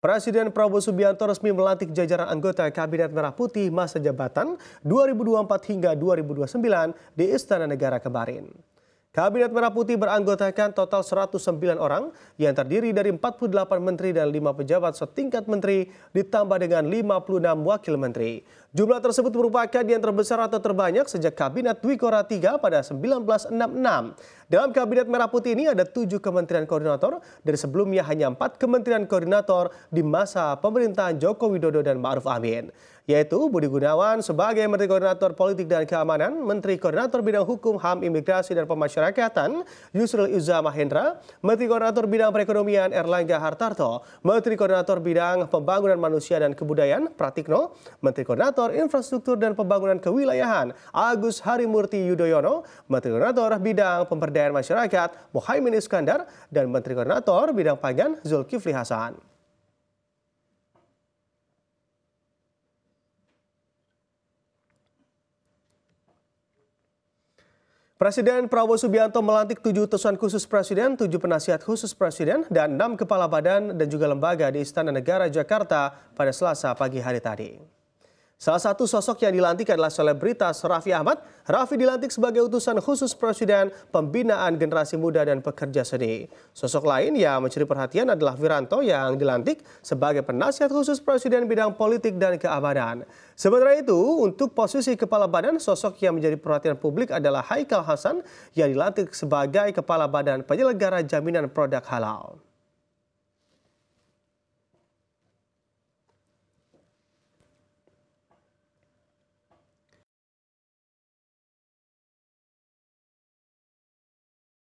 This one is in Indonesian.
Presiden Prabowo Subianto resmi melantik jajaran anggota Kabinet Merah Putih masa jabatan 2024 hingga 2029 di Istana Negara kemarin. Kabinet Merah Putih beranggotakan total 109 orang yang terdiri dari 48 menteri dan 5 pejabat setingkat menteri ditambah dengan 56 wakil menteri. Jumlah tersebut merupakan yang terbesar atau terbanyak sejak Kabinet Dwi Kora III pada 1966. Dalam Kabinet Merah Putih ini ada 7 kementerian koordinator dari sebelumnya hanya 4 kementerian koordinator di masa pemerintahan Joko Widodo dan Ma'ruf Amin yaitu Budi Gunawan sebagai Menteri Koordinator Politik dan Keamanan, Menteri Koordinator Bidang Hukum, HAM, Imigrasi, dan Pemasyarakatan, Yusril Iza Mahendra, Menteri Koordinator Bidang Perekonomian, Erlangga Hartarto, Menteri Koordinator Bidang Pembangunan Manusia dan Kebudayaan, Pratikno, Menteri Koordinator Infrastruktur dan Pembangunan Kewilayahan, Agus Harimurti Yudhoyono, Menteri Koordinator Bidang Pemberdayaan Masyarakat, Mohaimin Iskandar, dan Menteri Koordinator Bidang Pangan, Zulkifli Hasan. Presiden Prabowo Subianto melantik tujuh utusan khusus presiden, tujuh penasihat khusus presiden, dan enam kepala badan dan juga lembaga di Istana Negara Jakarta pada Selasa pagi hari tadi. Salah satu sosok yang dilantik adalah selebritas Raffi Ahmad. Raffi dilantik sebagai utusan khusus Presiden Pembinaan Generasi Muda dan Pekerja Seni. Sosok lain yang mencuri perhatian adalah Wiranto yang dilantik sebagai penasihat khusus Presiden bidang politik dan keamanan. Sementara itu, untuk posisi Kepala Badan, sosok yang menjadi perhatian publik adalah Haikal Hasan yang dilantik sebagai Kepala Badan Penyelenggara Jaminan Produk Halal.